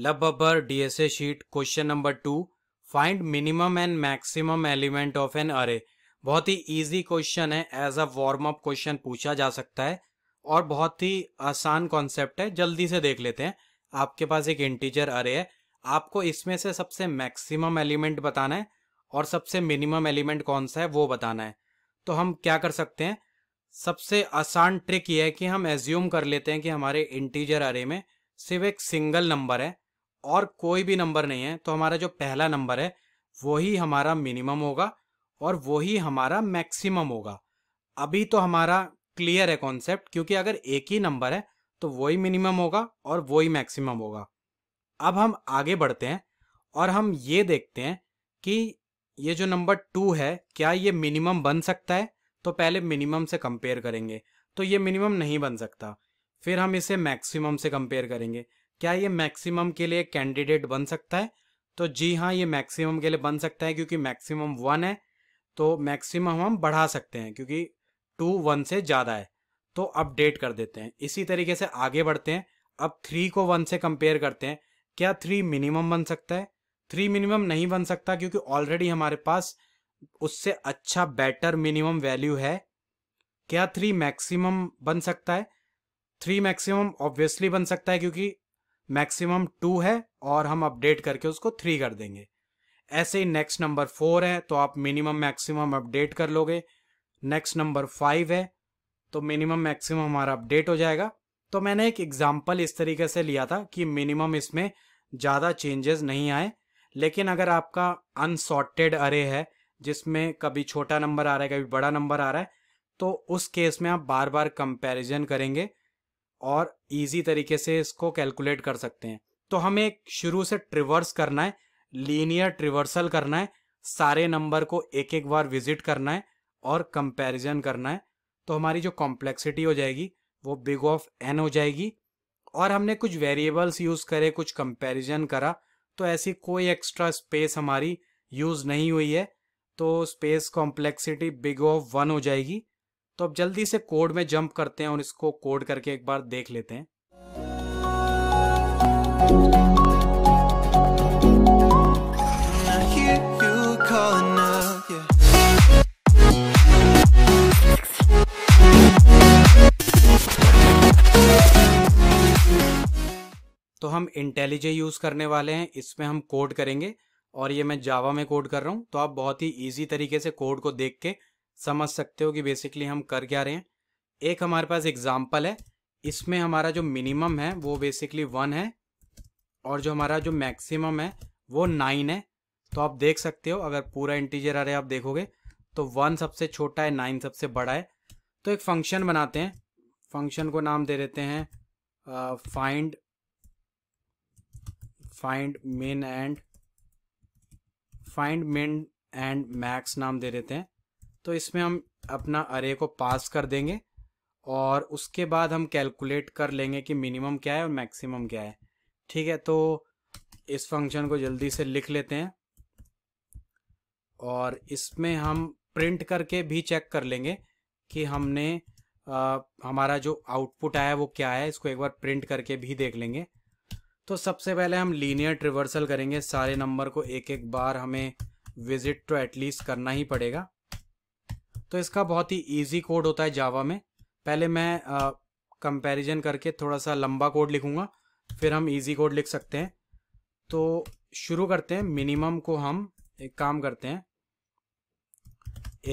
लबर DSA sheet question number two find minimum and maximum element of an array बहुत ही easy question है as a warm up question पूछा जा सकता है और बहुत ही आसान कॉन्सेप्ट है जल्दी से देख लेते हैं आपके पास एक इंटीजर अरे है आपको इसमें से सबसे मैक्सिमम एलिमेंट बताना है और सबसे मिनिमम एलिमेंट कौन सा है वो बताना है तो हम क्या कर सकते हैं सबसे आसान ट्रिक ये है कि हम एज्यूम कर लेते हैं कि हमारे इंटीजर अरे में सिर्फ एक सिंगल नंबर है और कोई भी नंबर नहीं है तो हमारा जो पहला नंबर है वही हमारा मिनिमम होगा और वही हमारा मैक्सिमम होगा अभी तो हमारा क्लियर है कॉन्सेप्ट क्योंकि अगर एक ही नंबर है तो वही मिनिमम होगा और वही मैक्सिमम होगा अब हम आगे बढ़ते हैं और हम ये देखते हैं कि ये जो नंबर टू है क्या ये मिनिमम बन सकता है तो पहले मिनिमम से कंपेयर करेंगे तो ये मिनिमम नहीं बन सकता फिर हम इसे मैक्सिमम से कंपेयर करेंगे क्या ये मैक्सिमम के लिए कैंडिडेट बन सकता है तो जी हाँ ये मैक्सिमम के लिए बन सकता है क्योंकि मैक्सिमम वन है तो मैक्सिमम हम बढ़ा सकते हैं क्योंकि टू वन से ज़्यादा है तो अपडेट कर देते हैं इसी तरीके से आगे बढ़ते हैं अब थ्री को वन से कंपेयर करते हैं क्या थ्री मिनिमम बन सकता है थ्री मिनिमम नहीं बन सकता क्योंकि ऑलरेडी हमारे पास उससे अच्छा बेटर मिनिमम वैल्यू है क्या थ्री मैक्सिमम बन सकता है थ्री मैक्सिमम ऑब्वियसली बन सकता है क्योंकि मैक्सिमम टू है और हम अपडेट करके उसको थ्री कर देंगे ऐसे ही नेक्स्ट नंबर फोर है तो आप मिनिमम मैक्सिमम अपडेट कर लोगे नेक्स्ट नंबर फाइव है तो मिनिमम मैक्सिमम हमारा अपडेट हो जाएगा तो मैंने एक एग्जाम्पल इस तरीके से लिया था कि मिनिमम इसमें ज़्यादा चेंजेस नहीं आए लेकिन अगर आपका अनसॉर्टेड अरे है जिसमें कभी छोटा नंबर आ रहा है कभी बड़ा नंबर आ रहा है तो उस केस में आप बार बार कंपैरिजन करेंगे और इजी तरीके से इसको कैलकुलेट कर सकते हैं तो हमें शुरू से ट्रिवर्स करना है लीनियर ट्रिवर्सल करना है सारे नंबर को एक एक बार विजिट करना है और कंपैरिजन करना है तो हमारी जो कॉम्प्लेक्सिटी हो जाएगी वो बिग ऑफ एन हो जाएगी और हमने कुछ वेरिएबल्स यूज़ करे कुछ कंपैरिजन करा तो ऐसी कोई एक्स्ट्रा स्पेस हमारी यूज़ नहीं हुई है तो space complexity big of one हो जाएगी तो अब जल्दी से कोड में जंप करते हैं और इसको कोड करके एक बार देख लेते हैं तो हम इंटेलिजे यूज़ करने वाले हैं इसमें हम कोड करेंगे और ये मैं जावा में कोड कर रहा हूं तो आप बहुत ही इजी तरीके से कोड को देख के समझ सकते हो कि बेसिकली हम कर क्या रहे हैं एक हमारे पास एग्जाम्पल है इसमें हमारा जो मिनिमम है वो बेसिकली वन है और जो हमारा जो मैक्सिमम है वो नाइन है तो आप देख सकते हो अगर पूरा इंटीजर अरे आप देखोगे तो वन सबसे छोटा है नाइन सबसे बड़ा है तो एक फंक्शन बनाते हैं फंक्शन को नाम दे देते हैं find find min and find min and max नाम दे देते हैं तो इसमें हम अपना अरे को पास कर देंगे और उसके बाद हम कैलकुलेट कर लेंगे कि मिनिमम क्या है और मैक्सिमम क्या है ठीक है तो इस फंक्शन को जल्दी से लिख लेते हैं और इसमें हम प्रिंट करके भी चेक कर लेंगे कि हमने आ, हमारा जो आउटपुट आया वो क्या है इसको एक बार प्रिंट करके भी देख लेंगे तो सबसे पहले हम लीनियर ट्रिवर्सल करेंगे सारे नंबर को एक एक बार हमें विजिट तो एटलीस्ट करना ही पड़ेगा तो इसका बहुत ही ईजी कोड होता है जावा में पहले मैं कंपेरिजन करके थोड़ा सा लंबा कोड लिखूंगा फिर हम ईजी कोड लिख सकते हैं तो शुरू करते हैं मिनिमम को हम एक काम करते हैं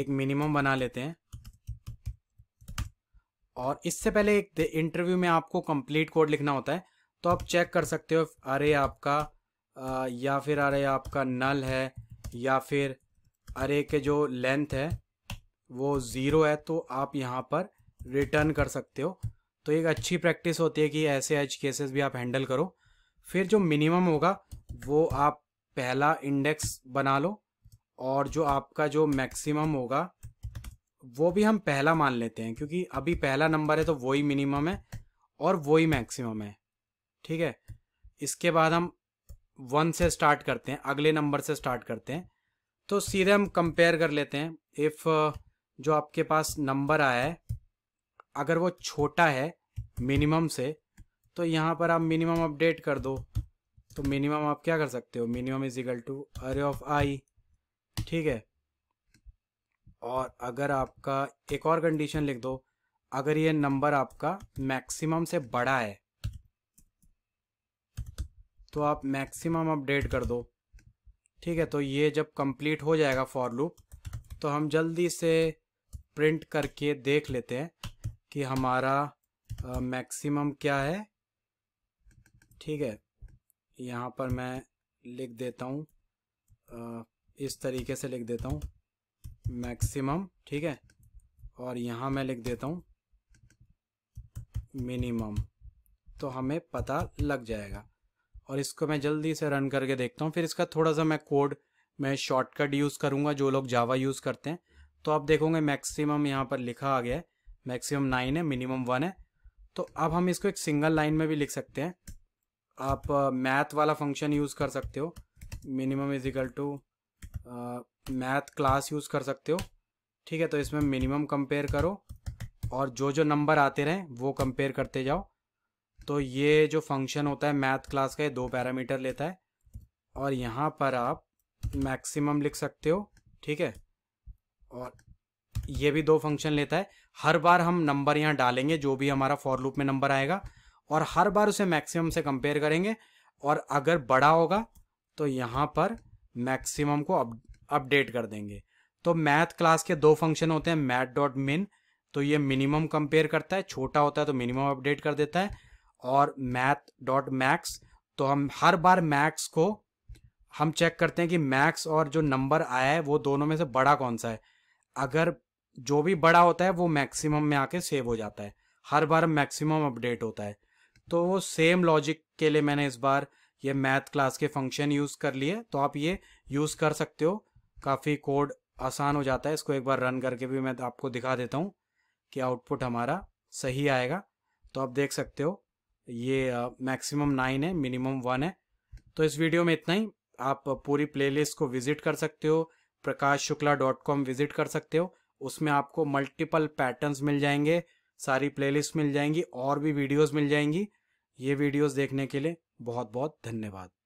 एक मिनिमम बना लेते हैं और इससे पहले एक इंटरव्यू में आपको कंप्लीट कोड लिखना होता है तो आप चेक कर सकते हो अरे आपका या फिर अरे आपका नल है या फिर अरे के जो लेंथ है वो ज़ीरो है तो आप यहाँ पर रिटर्न कर सकते हो तो एक अच्छी प्रैक्टिस होती है कि ऐसे एज केसेस भी आप हैंडल करो फिर जो मिनिमम होगा वो आप पहला इंडेक्स बना लो और जो आपका जो मैक्सिमम होगा वो भी हम पहला मान लेते हैं क्योंकि अभी पहला नंबर है तो वही मिनिमम है और वही मैक्सिमम है ठीक है इसके बाद हम वन से स्टार्ट करते हैं अगले नंबर से स्टार्ट करते हैं तो सीधे हम कंपेयर कर लेते हैं इफ़ जो आपके पास नंबर आया है अगर वो छोटा है मिनिमम से तो यहाँ पर आप मिनिमम अपडेट कर दो तो मिनिमम आप क्या कर सकते हो minimum is equal to array of I ठीक है और अगर आपका एक और कंडीशन लिख दो अगर ये नंबर आपका मैक्सिमम से बड़ा है तो आप मैक्सिमम अपडेट कर दो ठीक है तो ये जब कंप्लीट हो जाएगा फॉर लूप तो हम जल्दी से प्रिंट करके देख लेते हैं कि हमारा मैक्सिमम क्या है ठीक है यहाँ पर मैं लिख देता हूँ इस तरीके से लिख देता हूँ मैक्सिमम ठीक है और यहाँ मैं लिख देता हूँ मिनिमम तो हमें पता लग जाएगा और इसको मैं जल्दी से रन करके देखता हूँ फिर इसका थोड़ा सा मैं कोड मैं शॉर्टकट यूज़ करूँगा जो लोग जावा यूज़ करते हैं तो आप देखोगे मैक्सिमम यहाँ पर लिखा आ गया है मैक्सिमम नाइन है मिनिमम वन है तो अब हम इसको एक सिंगल लाइन में भी लिख सकते हैं आप मैथ वाला फंक्शन यूज़ कर सकते हो minimum is equal to math class use कर सकते हो ठीक है तो इसमें मिनिमम कंपेयर करो और जो जो नंबर आते रहें वो कंपेयर करते जाओ तो ये जो फंक्शन होता है मैथ क्लास का ये दो पैरामीटर लेता है और यहाँ पर आप मैक्सिमम लिख सकते हो ठीक है और ये भी दो फंक्शन लेता है हर बार हम नंबर यहाँ डालेंगे जो भी हमारा फॉर लूप में नंबर आएगा और हर बार उसे मैक्सिमम से कंपेयर करेंगे और अगर बड़ा होगा तो यहाँ पर मैक्सिमम को अप अपडेट कर देंगे तो मैथ क्लास के दो फंक्शन होते हैं मैथ डॉट मिन तो ये मिनिमम कंपेयर करता है छोटा होता है तो मिनिमम अपडेट कर देता है और मैथ डॉट मैक्स तो हम हर बार मैक्स को हम चेक करते हैं कि मैक्स और जो नंबर आया है वो दोनों में से बड़ा कौन सा है अगर जो भी बड़ा होता है वो मैक्सिमम में आके सेव हो जाता है हर बार मैक्सिमम अपडेट होता है तो वो सेम लॉजिक के लिए मैंने इस बार ये मैथ क्लास के फंक्शन यूज़ कर लिए तो आप ये यूज़ कर सकते हो काफ़ी कोड आसान हो जाता है इसको एक बार रन करके भी मैं आपको दिखा देता हूँ कि आउटपुट हमारा सही आएगा तो आप देख सकते हो ये मैक्सिमम नाइन है मिनिमम वन है तो इस वीडियो में इतना ही आप पूरी प्लेलिस्ट को विजिट कर सकते हो Prakash Shukla dot com visit कर सकते हो उसमें आपको मल्टीपल पैटर्न्स मिल जाएंगे सारी प्लेलिस्ट मिल जाएंगी और भी वीडियोस मिल जाएंगी ये वीडियोस देखने के लिए बहुत बहुत धन्यवाद